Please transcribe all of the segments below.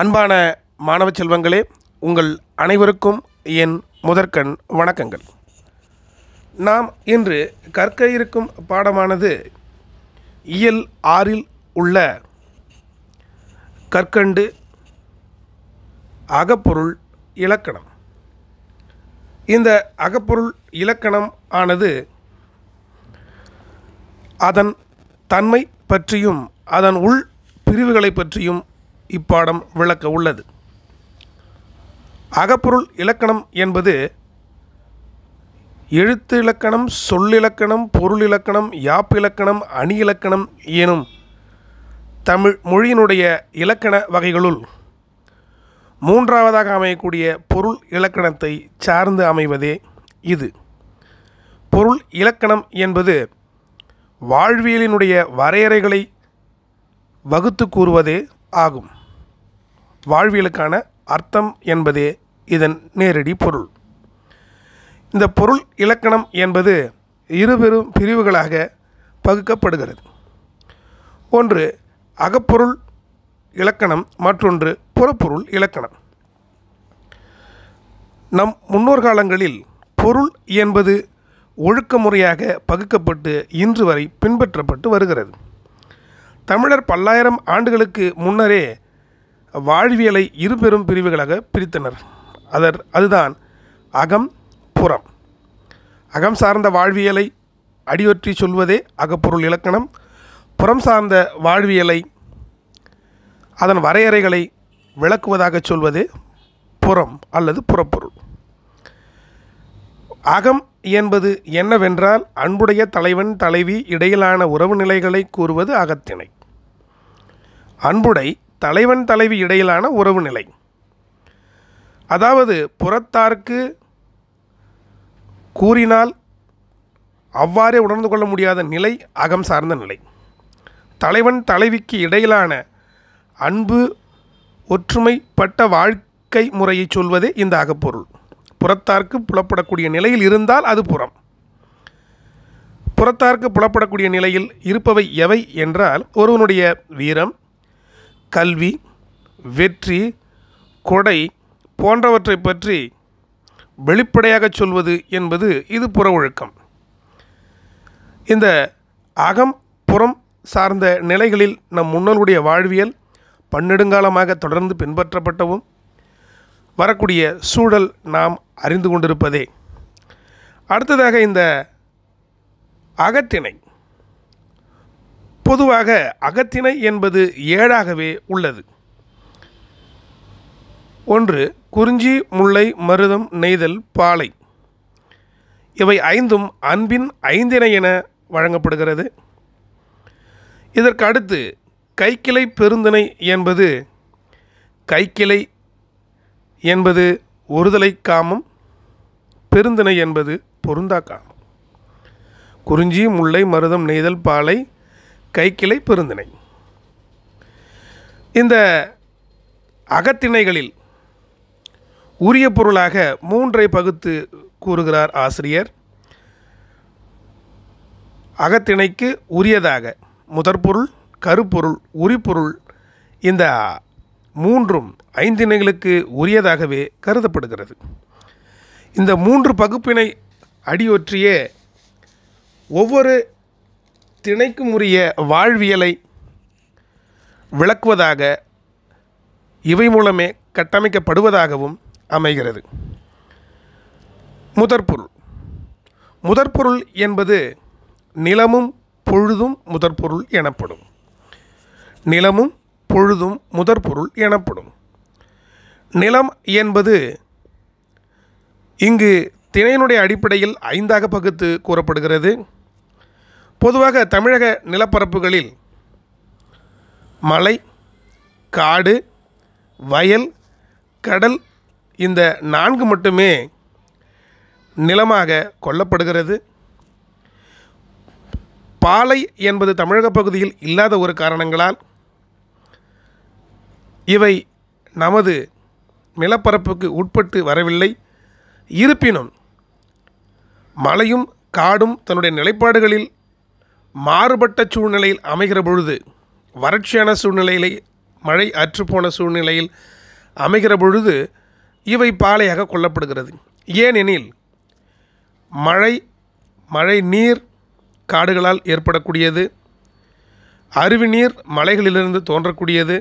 அன்பான மாணவ செல்வங்களே உங்கள் அனைவருக்கும் என் முதற்கண் வணக்கங்கள் நாம் இன்று கற்க இருக்கும் பாடமானது இயல் ஆறில் உள்ள கற்கண்டு அகப்பொருள் இலக்கணம் இந்த அகப்பொருள் இலக்கணம் ஆனது அதன் தன்மை பற்றியும் அதன் உள் பிரிவுகளை பற்றியும் இப்பாடம் விளக்க உள்ளது அகப்பொருள் இலக்கணம் என்பது எழுத்து இலக்கணம் சொல்லிலக்கணம் பொருள் இலக்கணம் யாப்பிலக்கணம் அணி இலக்கணம் எனும் தமிழ் மொழியினுடைய இலக்கண வகைகளுள் மூன்றாவதாக அமையக்கூடிய பொருள் இலக்கணத்தை சார்ந்து அமைவதே இது பொருள் இலக்கணம் என்பது வாழ்வியலினுடைய வரையறைகளை வகுத்து கூறுவதே ஆகும் வாழ்வியலுக்கான அர்த்தம் என்பதே இதன் நேரடி பொருள் இந்த பொருள் இலக்கணம் என்பது இருபெரும் பிரிவுகளாக பகுக்கப்படுகிறது ஒன்று அகப்பொருள் இலக்கணம் மற்றொன்று புறப்பொருள் இலக்கணம் நம் முன்னோர் காலங்களில் பொருள் என்பது ஒழுக்க முறையாக பகுக்கப்பட்டு இன்று வரை பின்பற்றப்பட்டு வருகிறது தமிழர் பல்லாயிரம் ஆண்டுகளுக்கு முன்னரே வாழ்வியலை இருபெரும் பிரிவுகளாக பிரித்தனர் அதர் அதுதான் அகம் புறம் அகம் சார்ந்த வாழ்வியலை அடியொற்றி சொல்வதே அகப்பொருள் இலக்கணம் புறம் சார்ந்த வாழ்வியலை அதன் வரையறைகளை விளக்குவதாக சொல்வதே புறம் அல்லது புறப்பொருள் அகம் என்பது என்னவென்றால் அன்புடைய தலைவன் தலைவி இடையிலான உறவு நிலைகளை கூறுவது அகத்திணை அன்புடை தலைவன் தலைவி இடையிலான உறவு நிலை அதாவது புறத்தார்க்கு கூறினால் அவ்வாறே உணர்ந்து கொள்ள முடியாத நிலை அகம் சார்ந்த நிலை தலைவன் தலைவிக்கு இடையிலான அன்பு ஒற்றுமைப்பட்ட வாழ்க்கை முறையை சொல்வதே இந்த அகப்பொருள் புறத்தார்க்கு புலப்படக்கூடிய நிலையில் இருந்தால் அது புறம் புறத்தார்க்கு புலப்படக்கூடிய நிலையில் இருப்பவை எவை என்றால் ஒருவனுடைய வீரம் கல்வி வெற்றி கொடை போன்றவற்றை பற்றி வெளிப்படையாக சொல்வது என்பது இது புற ஒழுக்கம் இந்த அகம் புறம் சார்ந்த நிலைகளில் நம் முன்னோருடைய வாழ்வியல் பன்னெடுங்காலமாக தொடர்ந்து பின்பற்றப்பட்டவும் வரக்கூடிய சூழல் நாம் அறிந்து கொண்டிருப்பதே அடுத்ததாக இந்த அகத்திணை பொதுவாக அகத்திணை என்பது ஏழாகவே உள்ளது ஒன்று குறிஞ்சி முல்லை மருதம் நெய்தல் பாலை இவை ஐந்தும் அன்பின் ஐந்தினை என வழங்கப்படுகிறது இதற்கு அடுத்து கைக்கிளை பெருந்திணை என்பது கைக்கிளை என்பது ஒருதலை காமம் பெருந்திணை என்பது பொருந்தா காமம் குறிஞ்சி முல்லை மருதம் நெய்தல் பாலை கைக்கிளை பெருந்திணை இந்த அகத்திணைகளில் உரிய பொருளாக மூன்றை பகுத்து கூறுகிறார் ஆசிரியர் அகத்திணைக்கு உரியதாக முதற்பொருள் கருப்பொருள் உரிப்பொருள் இந்த மூன்றும் ஐந்திணைகளுக்கு உரியதாகவே கருதப்படுகிறது இந்த மூன்று பகுப்பினை அடியொற்றியே ஒவ்வொரு திணைக்கும் உரிய வாழ்வியலை விளக்குவதாக இவை மூலமே கட்டமைக்கப்படுவதாகவும் அமைகிறது முதற்பொருள் முதற்பொருள் என்பது நிலமும் பொழுதும் முதற்பொருள் எனப்படும் நிலமும் பொழுதும் முதற்பொருள் எனப்படும் நிலம் என்பது இங்கு திணையினுடைய அடிப்படையில் ஐந்தாக பகுத்து கூறப்படுகிறது பொதுவாக தமிழக நிலப்பரப்புகளில் மலை காடு வயல் கடல் இந்த நான்கு மட்டுமே நிலமாக கொல்லப்படுகிறது பாலை என்பது தமிழக பகுதியில் இல்லாத ஒரு காரணங்களால் இவை நமது நிலப்பரப்புக்கு உட்பட்டு வரவில்லை இருப்பினும் மலையும் காடும் தன்னுடைய நிலைப்பாடுகளில் மாறுபட்ட சூழ்நிலையில் அமைகிற பொழுது வறட்சியான சூழ்நிலையிலே மழை அற்றுப்போன சூழ்நிலையில் அமைகிற பொழுது இவை பாலையாக கொல்லப்படுகிறது ஏனெனில் மழை மழை நீர் காடுகளால் ஏற்படக்கூடியது அருவி நீர் மலைகளிலிருந்து தோன்றக்கூடியது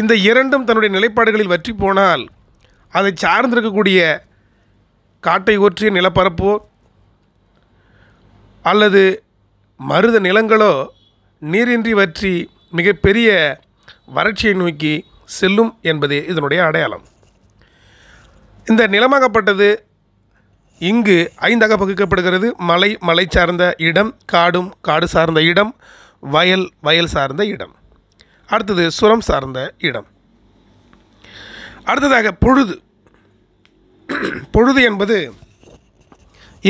இந்த இரண்டும் தன்னுடைய நிலைப்பாடுகளில் வற்றி போனால் அதை சார்ந்திருக்கக்கூடிய காட்டை ஒற்றிய நிலப்பரப்போ அல்லது மருத நிலங்களோ நீரின்றி வற்றி மிகப்பெரிய வறட்சியை நோக்கி செல்லும் என்பதே இதனுடைய அடையாளம் இந்த நிலமாகப்பட்டது இங்கு ஐந்தாக பகுக்கப்படுகிறது மலை மலை சார்ந்த இடம் காடும் காடு சார்ந்த இடம் வயல் வயல் சார்ந்த இடம் அடுத்தது சுரம் சார்ந்த இடம் அடுத்ததாக பொழுது பொழுது என்பது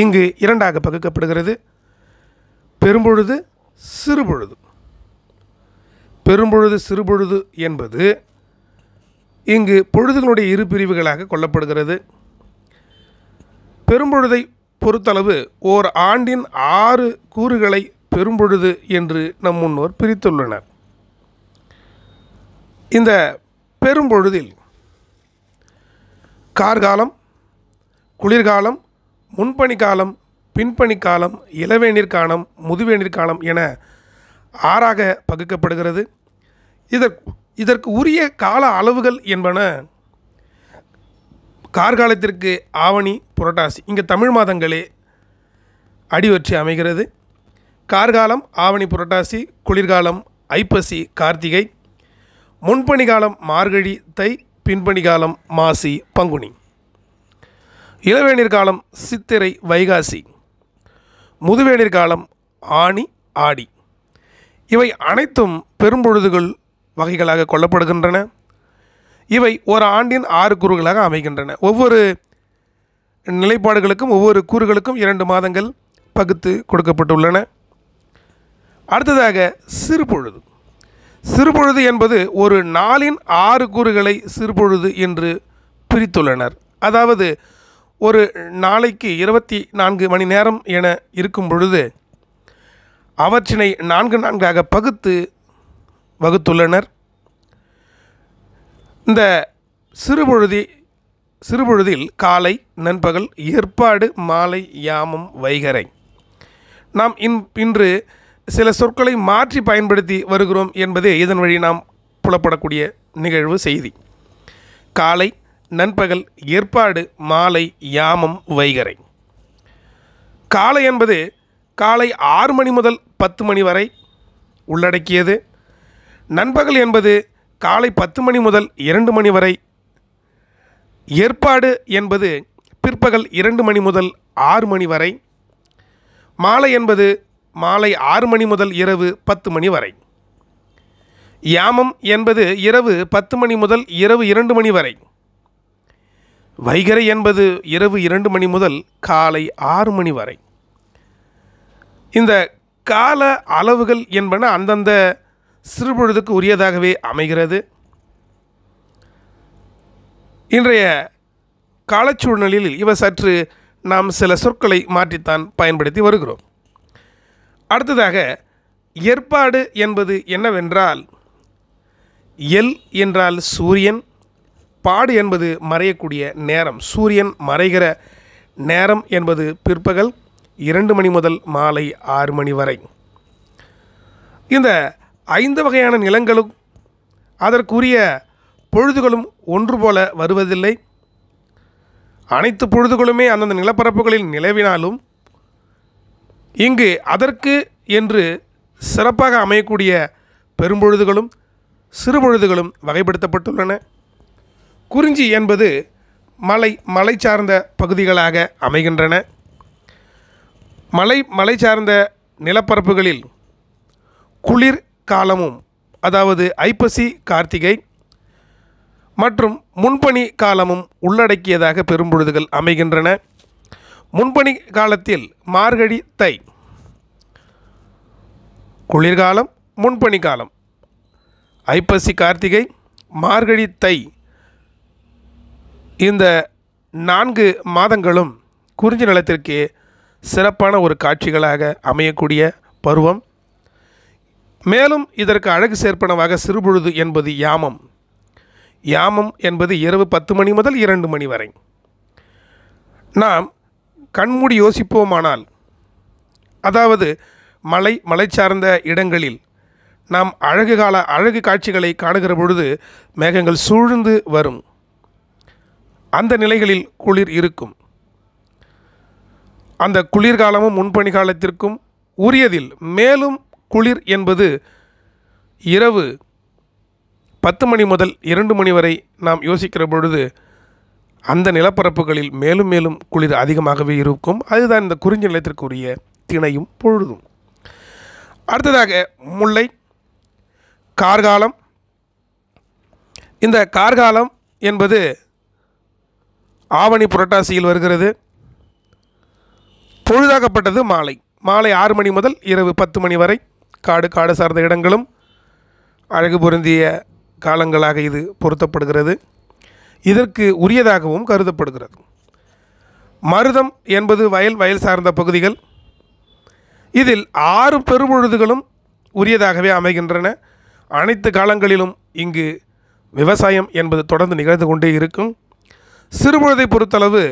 இங்கு இரண்டாக பகுக்கப்படுகிறது பெரும்பொழுது சிறுபொழுது பெரும்பொழுது சிறுபொழுது என்பது இங்கு பொழுதுகளுடைய இரு பிரிவுகளாக கொள்ளப்படுகிறது பெரும்பொழுதை பொறுத்தளவு ஓர் ஆண்டின் ஆறு கூறுகளை பெரும்பொழுது என்று நம் முன்னோர் பிரித்துள்ளனர் இந்த பெரும்பொழுதில் கார்காலம் குளிர்காலம் முன்பனிக்காலம் பின்பணி காலம் இளவேநீர் காலம் முதுவேநீர் காலம் என ஆறாக பகுக்கப்படுகிறது இதற்கு இதற்கு உரிய கால அளவுகள் என்பன கார்காலத்திற்கு ஆவணி புரட்டாசி இங்கே தமிழ் மாதங்களே அடிவற்றி அமைகிறது கார்காலம் ஆவணி புரட்டாசி குளிர்காலம் ஐப்பசி கார்த்திகை முன்பணி காலம் மார்கழி தை பின்பணி காலம் மாசி பங்குனி இளவேநீர் காலம் சித்திரை வைகாசி முதுவேளிர் காலம் ஆணி ஆடி இவை அனைத்தும் பெரும்பொழுதுகள் வகைகளாக கொள்ளப்படுகின்றன இவை ஒரு ஆண்டின் ஆறு கூறுகளாக அமைகின்றன ஒவ்வொரு நிலைப்பாடுகளுக்கும் ஒவ்வொரு கூறுகளுக்கும் இரண்டு மாதங்கள் பகுத்து கொடுக்கப்பட்டுள்ளன அடுத்ததாக சிறுபொழுது சிறுபொழுது என்பது ஒரு நாளின் ஆறு கூறுகளை சிறுபொழுது என்று பிரித்துள்ளனர் அதாவது ஒரு நாளைக்கு இருபத்தி நான்கு மணி நேரம் என இருக்கும் பொழுது அவற்றினை நான்கு நான்காக பகுத்து வகுத்துள்ளனர் இந்த சிறுபொழுதி சிறுபொழுதில் காலை நண்பகல் ஏற்பாடு மாலை யாமம் வைகரை நாம் இன் இன்று சில சொற்களை மாற்றி பயன்படுத்தி வருகிறோம் என்பதே இதன் வழி நாம் புலப்படக்கூடிய நிகழ்வு செய்தி காலை நண்பகல் ஏற்பாடு மாலை யாமம் வைகரை காலை என்பது காலை ஆறு மணி முதல் பத்து மணி வரை உள்ளடக்கியது நண்பகல் என்பது காலை பத்து மணி முதல் இரண்டு மணி வரை ஏற்பாடு என்பது பிற்பகல் இரண்டு மணி முதல் ஆறு மணி வரை மாலை என்பது மாலை ஆறு மணி முதல் இரவு பத்து மணி வரை யாமம் என்பது இரவு பத்து மணி முதல் இரவு இரண்டு மணி வரை வைகரை என்பது இரவு இரண்டு மணி முதல் காலை ஆறு மணி வரை இந்த கால அளவுகள் என்பன அந்தந்த சிறுபொழுதுக்கு உரியதாகவே அமைகிறது இன்றைய காலச்சூழ்நிலையில் இவ சற்று நாம் சில சொற்களை மாற்றித்தான் பயன்படுத்தி வருகிறோம் அடுத்ததாக ஏற்பாடு என்பது என்னவென்றால் எல் என்றால் சூரியன் பாடு என்பது மறையக்கூடிய நேரம் சூரியன் மறைகிற நேரம் என்பது பிற்பகல் இரண்டு மணி முதல் மாலை ஆறு மணி வரை இந்த ஐந்து வகையான நிலங்களும் அதற்குரிய பொழுதுகளும் ஒன்று போல வருவதில்லை அனைத்து பொழுதுகளுமே அந்தந்த நிலப்பரப்புகளில் நிலவினாலும் இங்கு அதற்கு என்று சிறப்பாக அமையக்கூடிய பெரும்பொழுதுகளும் சிறுபொழுதுகளும் வகைப்படுத்தப்பட்டுள்ளன குறிஞ்சி என்பது மலை மலை சார்ந்த பகுதிகளாக அமைகின்றன மலை மலை சார்ந்த நிலப்பரப்புகளில் குளிர் காலமும் அதாவது ஐப்பசி கார்த்திகை மற்றும் முன்பணி காலமும் உள்ளடக்கியதாக பெரும்பொழுதுகள் அமைகின்றன முன்பணி காலத்தில் மார்கழி தை குளிர்காலம் முன்பணி காலம் ஐப்பசி கார்த்திகை மார்கழி தை இந்த நான்கு மாதங்களும் குறிஞ்சி நிலத்திற்கு சிறப்பான ஒரு காட்சிகளாக அமையக்கூடிய பருவம் மேலும் இதற்கு அழகு சேர்ப்பனவாக சிறுபொழுது என்பது யாமம் யாமம் என்பது இரவு பத்து மணி முதல் இரண்டு மணி வரை நாம் கண்மூடி யோசிப்போமானால் அதாவது மலை மலை சார்ந்த இடங்களில் நாம் அழகு கால அழகு காட்சிகளை காணுகிற பொழுது மேகங்கள் சூழ்ந்து வரும் அந்த நிலைகளில் குளிர் இருக்கும் அந்த குளிர்காலமும் முன்பணி காலத்திற்கும் உரியதில் மேலும் குளிர் என்பது இரவு பத்து மணி முதல் இரண்டு மணி வரை நாம் யோசிக்கிற பொழுது அந்த நிலப்பரப்புகளில் மேலும் மேலும் குளிர் அதிகமாகவே இருக்கும் அதுதான் இந்த குறிஞ்சி நிலத்திற்குரிய திணையும் பொழுதும் அடுத்ததாக முல்லை கார்காலம் இந்த கார்காலம் என்பது ஆவணி புரட்டாசியில் வருகிறது பொழுதாகப்பட்டது மாலை மாலை ஆறு மணி முதல் இரவு பத்து மணி வரை காடு காடு சார்ந்த இடங்களும் அழகு பொருந்திய காலங்களாக இது பொருத்தப்படுகிறது இதற்கு உரியதாகவும் கருதப்படுகிறது மருதம் என்பது வயல் வயல் சார்ந்த பகுதிகள் இதில் ஆறு பெருபொழுதுகளும் உரியதாகவே அமைகின்றன அனைத்து காலங்களிலும் இங்கு விவசாயம் என்பது தொடர்ந்து நிகழ்ந்து கொண்டே இருக்கும் சிறுபொழுதை பொறுத்தளவு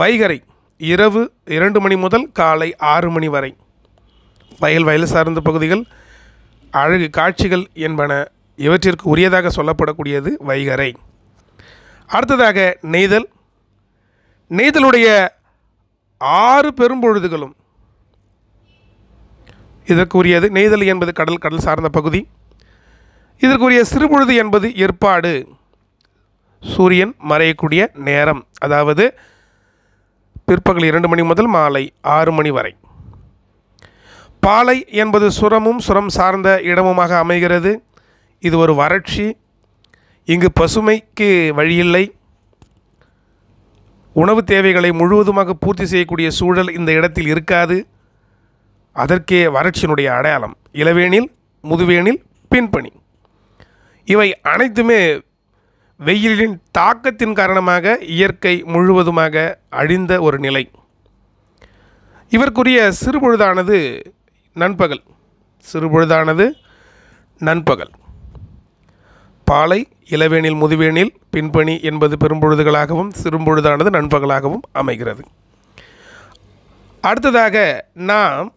வைகரை இரவு இரண்டு மணி முதல் காலை ஆறு மணி வரை வயல் வயல் சார்ந்த பகுதிகள் அழகு காட்சிகள் என்பன இவற்றிற்கு உரியதாக சொல்லப்படக்கூடியது வைகரை அடுத்ததாக நெய்தல் நெய்தலுடைய ஆறு பெரும்பொழுதுகளும் இதற்குரியது நெய்தல் என்பது கடல் கடல் சார்ந்த பகுதி இதற்குரிய சிறுபொழுது என்பது ஏற்பாடு சூரியன் மறையக்கூடிய நேரம் அதாவது பிற்பகல் இரண்டு மணி முதல் மாலை ஆறு மணி வரை பாலை என்பது சுரமும் சுரம் சார்ந்த இடமுமாக அமைகிறது இது ஒரு வறட்சி இங்கு பசுமைக்கு வழியில்லை உணவு தேவைகளை முழுவதுமாக பூர்த்தி செய்யக்கூடிய சூழல் இந்த இடத்தில் இருக்காது அதற்கே வறட்சியினுடைய அடையாளம் இளவேனில் முதுவேனில் பின்பணி இவை அனைத்துமே வெயிலின் தாக்கத்தின் காரணமாக இயற்கை முழுவதுமாக அழிந்த ஒரு நிலை இவருக்குரிய சிறுபொழுதானது நண்பகல் சிறுபொழுதானது நண்பகல் பாலை இளவேனில் முதுவேனில் பின்பணி என்பது பெரும்பொழுதுகளாகவும் சிறும்பொழுதானது நண்பகலாகவும் அமைகிறது அடுத்ததாக நாம்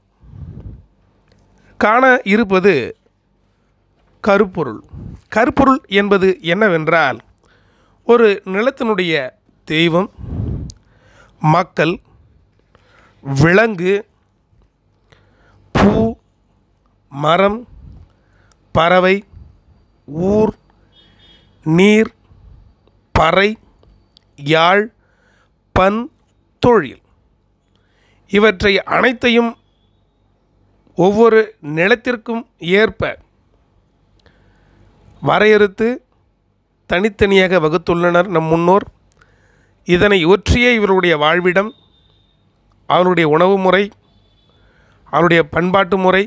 காண இருப்பது கருப்பொருள் கருப்பொருள் என்பது என்னவென்றால் ஒரு நிலத்தினுடைய தெய்வம் மக்கள் விலங்கு பூ மரம் பறவை ஊர் நீர் பறை யாழ் பன் தொழில் இவற்றை அனைத்தையும் ஒவ்வொரு நிலத்திற்கும் ஏற்ப வரையறுத்து தனித்தனியாக வகுத்துள்ளனர் நம் முன்னோர் இதனை ஒற்றியே இவருடைய வாழ்விடம் அவருடைய உணவு முறை அவருடைய பண்பாட்டு முறை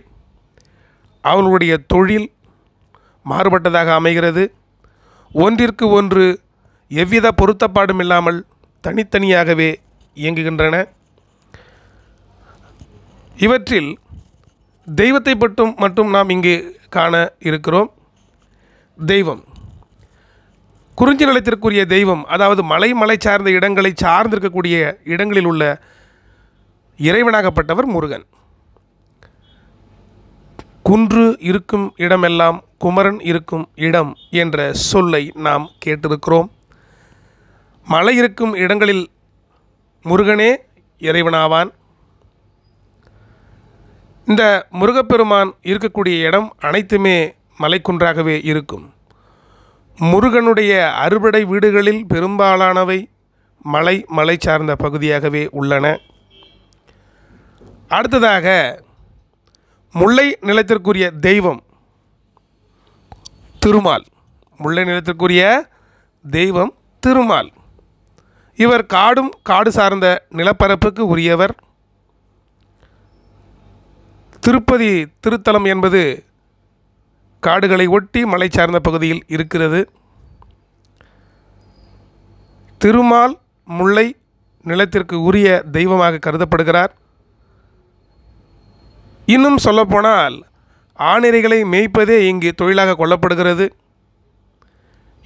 அவர்களுடைய தொழில் மாறுபட்டதாக அமைகிறது ஒன்றிற்கு ஒன்று எவ்வித பொருத்தப்பாடும் இல்லாமல் தனித்தனியாகவே இயங்குகின்றன இவற்றில் தெய்வத்தை பட்டும் மட்டும் நாம் இங்கு காண இருக்கிறோம் தெய்வம் குறிஞ்சி நிலத்திற்குரிய தெய்வம் அதாவது மலை மலை சார்ந்த இடங்களை சார்ந்திருக்கக்கூடிய இடங்களில் உள்ள இறைவனாகப்பட்டவர் முருகன் குன்று இருக்கும் இடமெல்லாம் குமரன் இருக்கும் இடம் என்ற சொல்லை நாம் கேட்டிருக்கிறோம் மலை இருக்கும் இடங்களில் முருகனே இறைவனாவான் இந்த முருகப்பெருமான் இருக்கக்கூடிய இடம் அனைத்துமே மலைக்குன்றாகவே இருக்கும் முருகனுடைய அறுபடை வீடுகளில் பெரும்பாலானவை மலை மலை சார்ந்த பகுதியாகவே உள்ளன அடுத்ததாக முல்லை நிலத்திற்குரிய தெய்வம் திருமால் முல்லை நிலத்திற்குரிய தெய்வம் திருமால் இவர் காடும் காடு சார்ந்த நிலப்பரப்புக்கு உரியவர் திருப்பதி திருத்தலம் என்பது காடுகளை ஒட்டி மலை சார்ந்த பகுதியில் இருக்கிறது திருமால் முல்லை நிலத்திற்கு உரிய தெய்வமாக கருதப்படுகிறார் இன்னும் சொல்லப்போனால் ஆணிரைகளை மேய்ப்பதே இங்கு தொழிலாக கொள்ளப்படுகிறது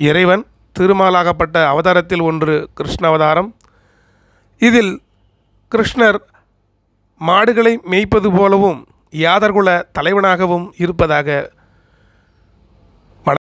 இறைவன் திருமாலாகப்பட்ட அவதாரத்தில் ஒன்று கிருஷ்ண அவதாரம் இதில் கிருஷ்ணர் மாடுகளை மேய்ப்பது போலவும் யாதர்குல தலைவனாகவும் இருப்பதாக